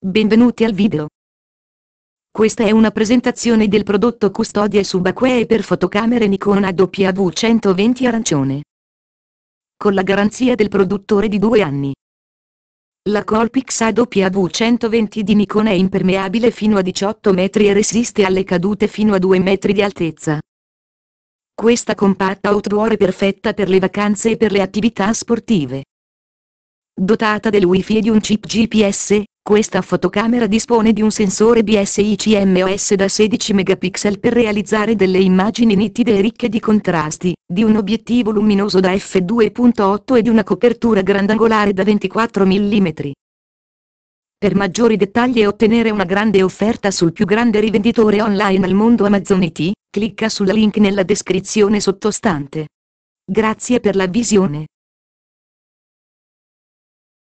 Benvenuti al video. Questa è una presentazione del prodotto custodia subacquee per fotocamere Nikon AW120 arancione. Con la garanzia del produttore di due anni. La Colpix AW120 di Nikon è impermeabile fino a 18 metri e resiste alle cadute fino a 2 metri di altezza. Questa compatta outdoor è perfetta per le vacanze e per le attività sportive dotata del wifi e di un chip GPS, questa fotocamera dispone di un sensore BSI-CMOS da 16 megapixel per realizzare delle immagini nitide e ricche di contrasti, di un obiettivo luminoso da f2.8 e di una copertura grandangolare da 24 mm. Per maggiori dettagli e ottenere una grande offerta sul più grande rivenditore online al mondo Amazon IT, clicca sul link nella descrizione sottostante. Grazie per la visione.